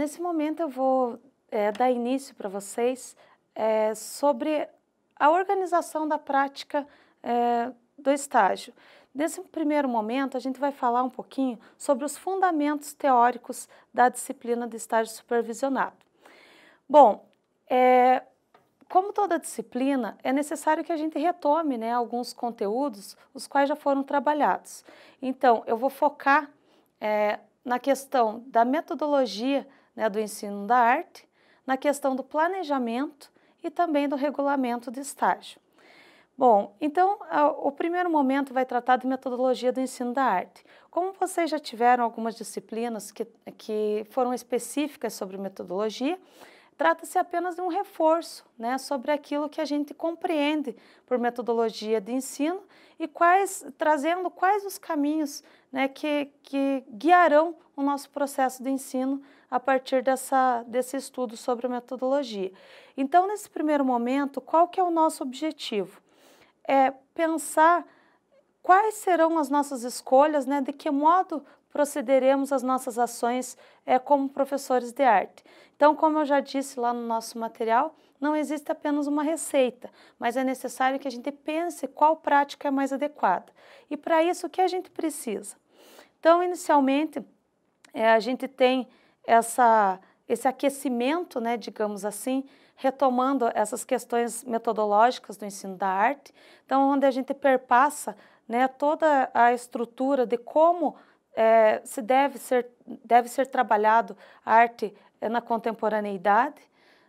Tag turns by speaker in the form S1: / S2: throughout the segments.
S1: nesse momento eu vou é, dar início para vocês é, sobre a organização da prática é, do estágio. Nesse primeiro momento, a gente vai falar um pouquinho sobre os fundamentos teóricos da disciplina do estágio supervisionado. Bom, é, como toda disciplina, é necessário que a gente retome né, alguns conteúdos, os quais já foram trabalhados. Então, eu vou focar é, na questão da metodologia né, do ensino da arte, na questão do planejamento e também do regulamento de estágio. Bom, então o primeiro momento vai tratar de metodologia do ensino da arte. Como vocês já tiveram algumas disciplinas que, que foram específicas sobre metodologia, Trata-se apenas de um reforço né, sobre aquilo que a gente compreende por metodologia de ensino e quais, trazendo quais os caminhos né, que, que guiarão o nosso processo de ensino a partir dessa, desse estudo sobre a metodologia. Então, nesse primeiro momento, qual que é o nosso objetivo? É pensar quais serão as nossas escolhas, né? de que modo procederemos as nossas ações é, como professores de arte. Então, como eu já disse lá no nosso material, não existe apenas uma receita, mas é necessário que a gente pense qual prática é mais adequada. E para isso, o que a gente precisa? Então, inicialmente, é, a gente tem essa, esse aquecimento, né, digamos assim, retomando essas questões metodológicas do ensino da arte, então, onde a gente perpassa né, toda a estrutura de como é, se deve ser, deve ser trabalhado a arte é, na contemporaneidade,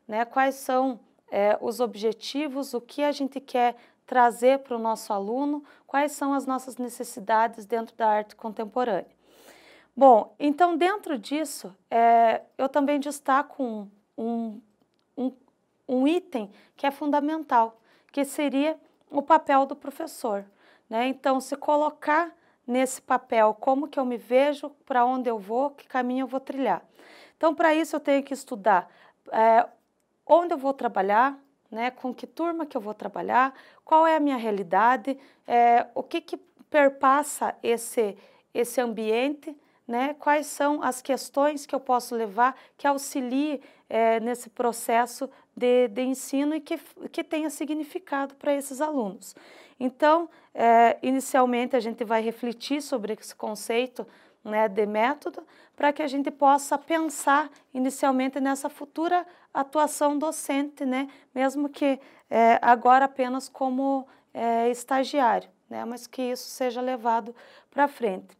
S1: né, quais são é, os objetivos, o que a gente quer trazer para o nosso aluno, quais são as nossas necessidades dentro da arte contemporânea. Bom, então dentro disso, é, eu também destaco um, um, um, um item que é fundamental, que seria o papel do professor. Né? Então, se colocar nesse papel, como que eu me vejo, para onde eu vou, que caminho eu vou trilhar. Então, para isso eu tenho que estudar é, onde eu vou trabalhar, né, com que turma que eu vou trabalhar, qual é a minha realidade, é, o que, que perpassa esse, esse ambiente, né, quais são as questões que eu posso levar que auxilie é, nesse processo de, de ensino e que, que tenha significado para esses alunos. Então, é, inicialmente a gente vai refletir sobre esse conceito né, de método para que a gente possa pensar inicialmente nessa futura atuação docente, né, mesmo que é, agora apenas como é, estagiário, né, mas que isso seja levado para frente.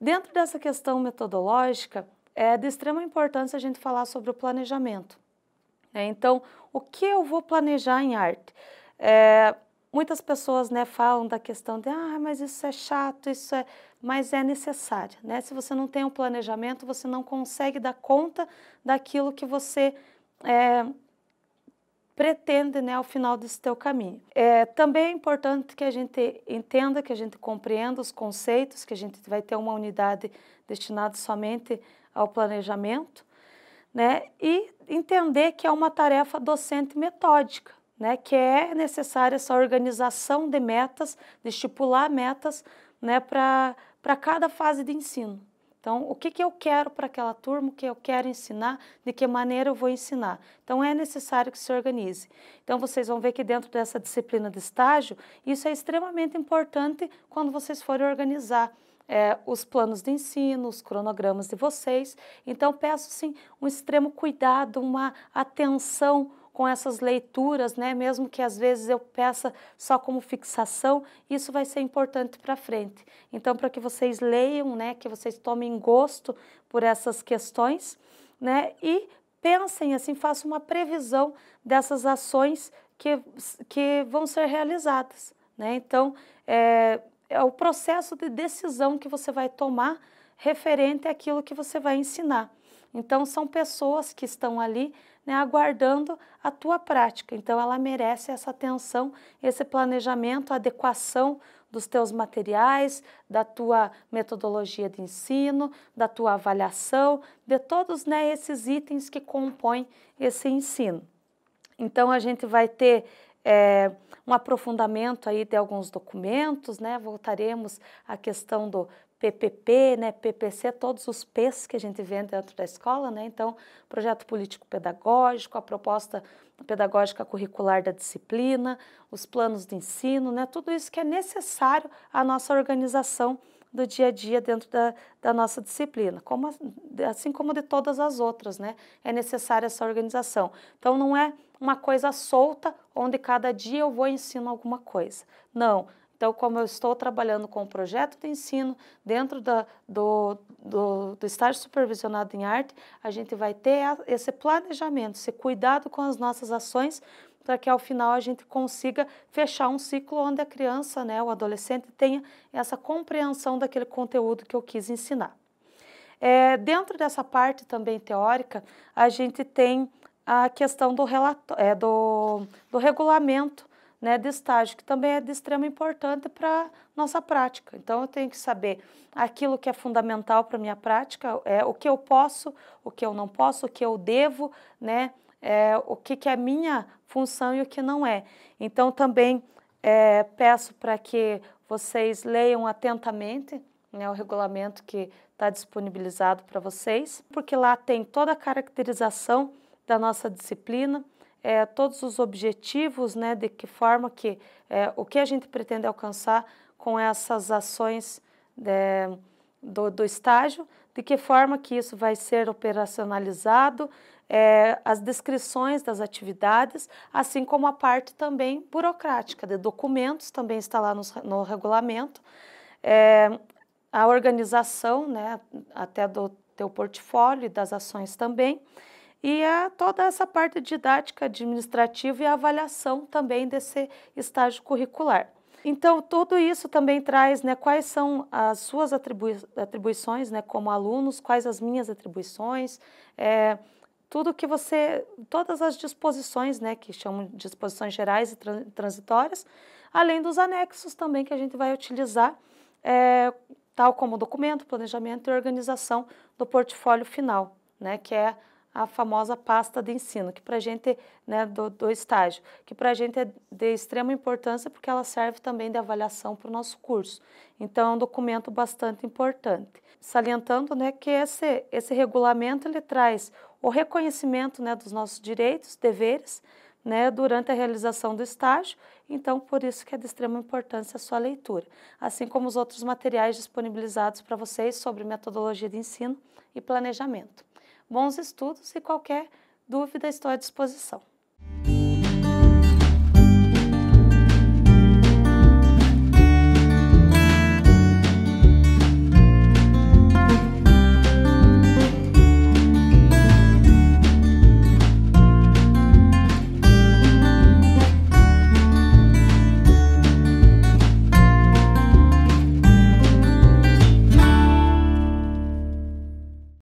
S1: Dentro dessa questão metodológica, é de extrema importância a gente falar sobre o planejamento. Né? Então, o que eu vou planejar em arte? É, muitas pessoas né, falam da questão de ah, mas isso é chato, isso é. Mas é necessário. Né? Se você não tem um planejamento, você não consegue dar conta daquilo que você é, pretende né, ao final desse teu caminho. É, também é importante que a gente entenda, que a gente compreenda os conceitos, que a gente vai ter uma unidade destinada somente ao planejamento, né? e entender que é uma tarefa docente metódica né, que é necessária essa organização de metas, de estipular metas né, para cada fase de ensino. Então, o que, que eu quero para aquela turma, o que eu quero ensinar, de que maneira eu vou ensinar. Então, é necessário que se organize. Então, vocês vão ver que dentro dessa disciplina de estágio, isso é extremamente importante quando vocês forem organizar é, os planos de ensino, os cronogramas de vocês. Então, peço, sim, um extremo cuidado, uma atenção, com essas leituras, né? mesmo que às vezes eu peça só como fixação, isso vai ser importante para frente. Então, para que vocês leiam, né? que vocês tomem gosto por essas questões né? e pensem, assim, façam uma previsão dessas ações que, que vão ser realizadas. Né? Então, é, é o processo de decisão que você vai tomar referente àquilo que você vai ensinar. Então, são pessoas que estão ali né, aguardando a tua prática. Então, ela merece essa atenção, esse planejamento, adequação dos teus materiais, da tua metodologia de ensino, da tua avaliação, de todos né, esses itens que compõem esse ensino. Então, a gente vai ter é, um aprofundamento aí de alguns documentos, né? Voltaremos à questão do PPP, né, PPC, todos os P's que a gente vê dentro da escola, né? Então, projeto político-pedagógico, a proposta pedagógica curricular da disciplina, os planos de ensino, né? Tudo isso que é necessário à nossa organização do dia a dia dentro da, da nossa disciplina, como, assim como de todas as outras, né? É necessária essa organização. Então, não é uma coisa solta onde cada dia eu vou ensino alguma coisa. Não, então, como eu estou trabalhando com o projeto de ensino, dentro da, do, do, do, estágio supervisionado em arte, a gente vai ter esse planejamento, esse cuidado com as nossas ações, para que ao final a gente consiga fechar um ciclo onde a criança, né, o adolescente, tenha essa compreensão daquele conteúdo que eu quis ensinar. É, dentro dessa parte também teórica, a gente tem a questão do, relato, é, do, do regulamento né, de estágio, que também é de extrema importância para nossa prática. Então, eu tenho que saber aquilo que é fundamental para minha prática, é o que eu posso, o que eu não posso, o que eu devo, né, é, o que, que é minha função e o que não é. Então, também é, peço para que vocês leiam atentamente né, o regulamento que está disponibilizado para vocês, porque lá tem toda a caracterização da nossa disciplina, é, todos os objetivos, né, de que forma que é, o que a gente pretende alcançar com essas ações de, é, do, do estágio, de que forma que isso vai ser operacionalizado, é, as descrições das atividades, assim como a parte também burocrática de documentos, também está lá no, no regulamento, é, a organização né, até do teu portfólio e das ações também e a é toda essa parte didática, administrativa e a avaliação também desse estágio curricular. Então, tudo isso também traz né, quais são as suas atribui atribuições né, como alunos, quais as minhas atribuições, é, tudo que você, todas as disposições, né, que chamam de disposições gerais e transitórias, além dos anexos também que a gente vai utilizar, é, tal como documento, planejamento e organização do portfólio final, né, que é a famosa pasta de ensino, que para a gente, né, do, do estágio, que para a gente é de extrema importância porque ela serve também de avaliação para o nosso curso. Então, é um documento bastante importante. Salientando né, que esse, esse regulamento ele traz o reconhecimento né, dos nossos direitos, deveres, né, durante a realização do estágio, então por isso que é de extrema importância a sua leitura, assim como os outros materiais disponibilizados para vocês sobre metodologia de ensino e planejamento bons estudos e qualquer dúvida estou à disposição.